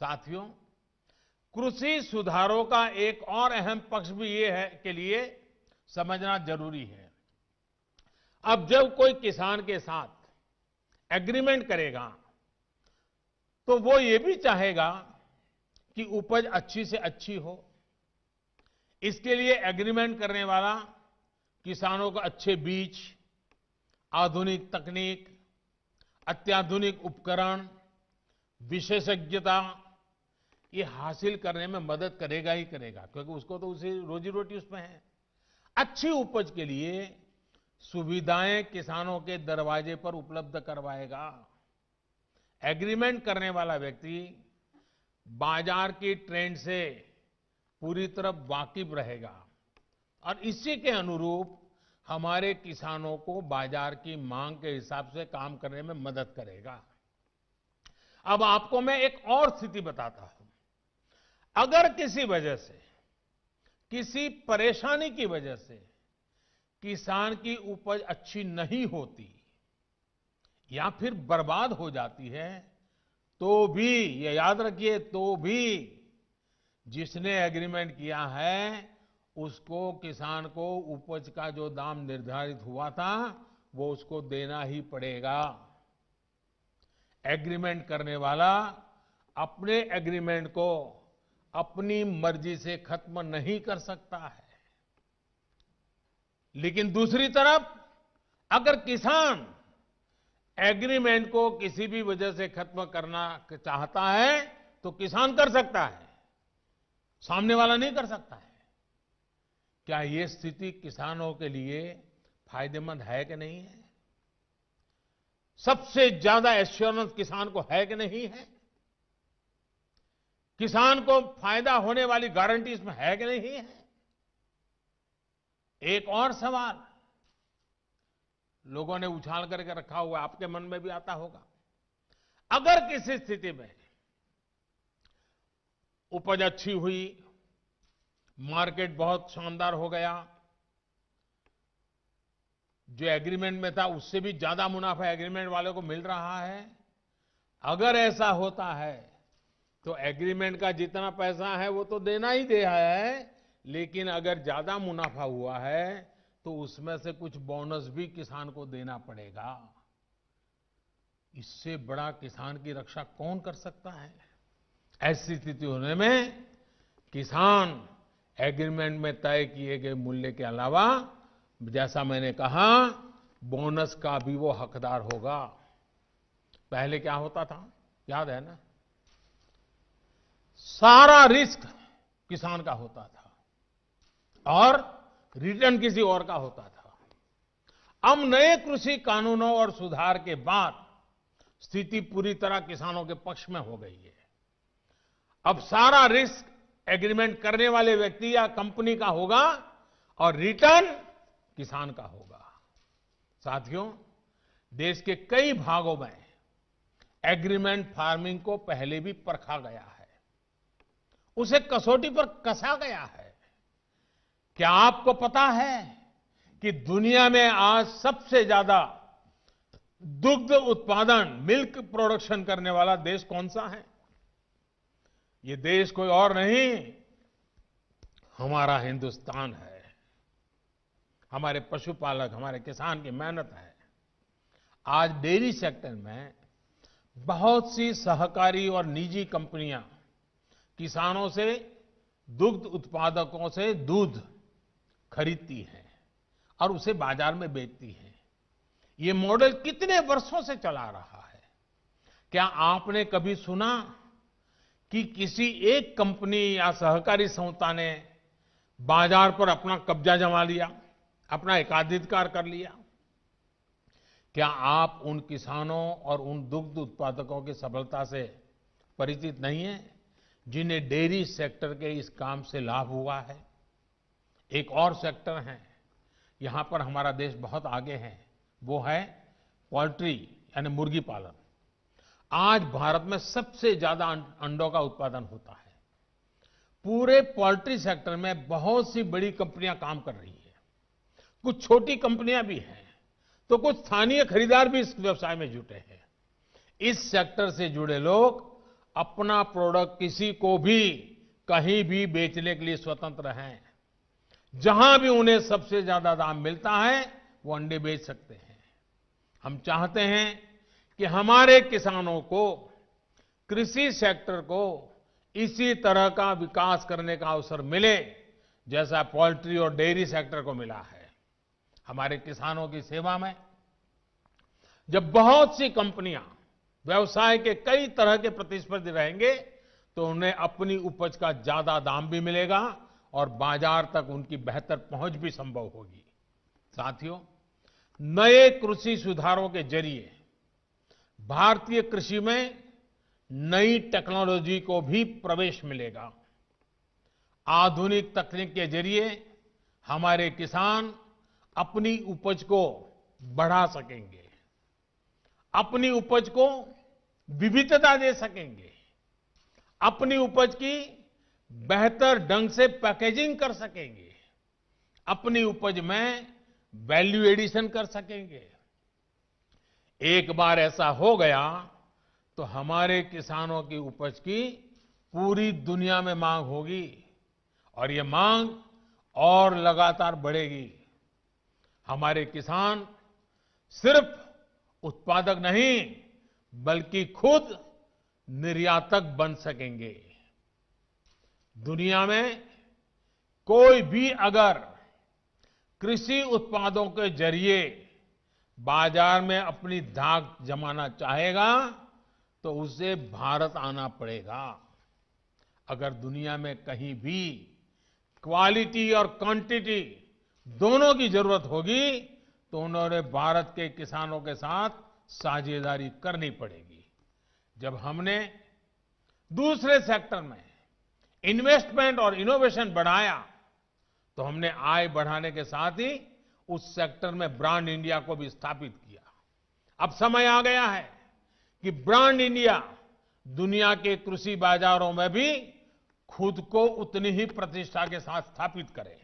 साथियों कृषि सुधारों का एक और अहम पक्ष भी ये है के लिए समझना जरूरी है अब जब कोई किसान के साथ एग्रीमेंट करेगा तो वो ये भी चाहेगा कि उपज अच्छी से अच्छी हो इसके लिए एग्रीमेंट करने वाला किसानों को अच्छे बीज आधुनिक तकनीक अत्याधुनिक उपकरण विशेषज्ञता ये हासिल करने में मदद करेगा ही करेगा क्योंकि उसको तो उसे रोजी रोटी उसमें है अच्छी उपज के लिए सुविधाएं किसानों के दरवाजे पर उपलब्ध करवाएगा एग्रीमेंट करने वाला व्यक्ति बाजार की ट्रेंड से पूरी तरफ वाकिफ रहेगा और इसी के अनुरूप हमारे किसानों को बाजार की मांग के हिसाब से काम करने में मदद करेगा अब आपको मैं एक और स्थिति बताता हूं अगर किसी वजह से किसी परेशानी की वजह से किसान की उपज अच्छी नहीं होती या फिर बर्बाद हो जाती है तो भी ये याद रखिए तो भी जिसने एग्रीमेंट किया है उसको किसान को उपज का जो दाम निर्धारित हुआ था वो उसको देना ही पड़ेगा एग्रीमेंट करने वाला अपने एग्रीमेंट को अपनी मर्जी से खत्म नहीं कर सकता है लेकिन दूसरी तरफ अगर किसान एग्रीमेंट को किसी भी वजह से खत्म करना चाहता है तो किसान कर सकता है सामने वाला नहीं कर सकता है क्या यह स्थिति किसानों के लिए फायदेमंद है कि नहीं है सबसे ज्यादा एश्योरेंस किसान को है कि नहीं है किसान को फायदा होने वाली गारंटी इसमें है कि नहीं है एक और सवाल लोगों ने उछाल करके रखा हुआ आपके मन में भी आता होगा अगर किसी स्थिति में उपज अच्छी हुई मार्केट बहुत शानदार हो गया जो एग्रीमेंट में था उससे भी ज्यादा मुनाफा एग्रीमेंट वाले को मिल रहा है अगर ऐसा होता है तो एग्रीमेंट का जितना पैसा है वो तो देना ही दे है लेकिन अगर ज्यादा मुनाफा हुआ है तो उसमें से कुछ बोनस भी किसान को देना पड़ेगा इससे बड़ा किसान की रक्षा कौन कर सकता है ऐसी स्थिति होने में किसान एग्रीमेंट में तय किए गए मूल्य के अलावा जैसा मैंने कहा बोनस का भी वो हकदार होगा पहले क्या होता था याद है ना सारा रिस्क किसान का होता था और रिटर्न किसी और का होता था अब नए कृषि कानूनों और सुधार के बाद स्थिति पूरी तरह किसानों के पक्ष में हो गई है अब सारा रिस्क एग्रीमेंट करने वाले व्यक्ति या कंपनी का होगा और रिटर्न किसान का होगा साथियों देश के कई भागों में एग्रीमेंट फार्मिंग को पहले भी परखा गया है उसे कसौटी पर कसा गया है क्या आपको पता है कि दुनिया में आज सबसे ज्यादा दुग्ध उत्पादन मिल्क प्रोडक्शन करने वाला देश कौन सा है ये देश कोई और नहीं हमारा हिंदुस्तान है हमारे पशुपालक हमारे किसान की मेहनत है आज डेयरी सेक्टर में बहुत सी सहकारी और निजी कंपनियां किसानों से दुग्ध उत्पादकों से दूध खरीदती है और उसे बाजार में बेचती है ये मॉडल कितने वर्षों से चला रहा है क्या आपने कभी सुना कि किसी एक कंपनी या सहकारी संस्था ने बाजार पर अपना कब्जा जमा लिया अपना एकाधिकार कर लिया क्या आप उन किसानों और उन दुग्ध उत्पादकों की सफलता से परिचित नहीं है जिन्हें डेयरी सेक्टर के इस काम से लाभ हुआ है एक और सेक्टर है यहां पर हमारा देश बहुत आगे है वो है पोल्ट्री यानी मुर्गी पालन आज भारत में सबसे ज्यादा अं-, अंडों का उत्पादन होता है पूरे पोल्ट्री सेक्टर में बहुत सी बड़ी कंपनियां काम कर रही है कुछ छोटी कंपनियां भी हैं तो कुछ स्थानीय खरीदार भी इस व्यवसाय में जुटे हैं इस सेक्टर से जुड़े लोग अपना प्रोडक्ट किसी को भी कहीं भी बेचने के लिए स्वतंत्र हैं जहां भी उन्हें सबसे ज्यादा दाम मिलता है वो अंडे बेच सकते हैं हम चाहते हैं कि हमारे किसानों को कृषि सेक्टर को इसी तरह का विकास करने का अवसर मिले जैसा पोल्ट्री और डेयरी सेक्टर को मिला है हमारे किसानों की सेवा में जब बहुत सी कंपनियां व्यवसाय के कई तरह के प्रतिस्पर्धी रहेंगे तो उन्हें अपनी उपज का ज्यादा दाम भी मिलेगा और बाजार तक उनकी बेहतर पहुंच भी संभव होगी साथियों नए कृषि सुधारों के जरिए भारतीय कृषि में नई टेक्नोलॉजी को भी प्रवेश मिलेगा आधुनिक तकनीक के जरिए हमारे किसान अपनी उपज को बढ़ा सकेंगे अपनी उपज को विविधता दे सकेंगे अपनी उपज की बेहतर ढंग से पैकेजिंग कर सकेंगे अपनी उपज में वैल्यू एडिशन कर सकेंगे एक बार ऐसा हो गया तो हमारे किसानों की उपज की पूरी दुनिया में मांग होगी और ये मांग और लगातार बढ़ेगी हमारे किसान सिर्फ उत्पादक नहीं बल्कि खुद निर्यातक बन सकेंगे दुनिया में कोई भी अगर कृषि उत्पादों के जरिए बाजार में अपनी धाक जमाना चाहेगा तो उसे भारत आना पड़ेगा अगर दुनिया में कहीं भी क्वालिटी और क्वांटिटी दोनों की जरूरत होगी तो उन्होंने भारत के किसानों के साथ साझेदारी करनी पड़ेगी जब हमने दूसरे सेक्टर में इन्वेस्टमेंट और इनोवेशन बढ़ाया तो हमने आय बढ़ाने के साथ ही उस सेक्टर में ब्रांड इंडिया को भी स्थापित किया अब समय आ गया है कि ब्रांड इंडिया दुनिया के कृषि बाजारों में भी खुद को उतनी ही प्रतिष्ठा के साथ स्थापित करे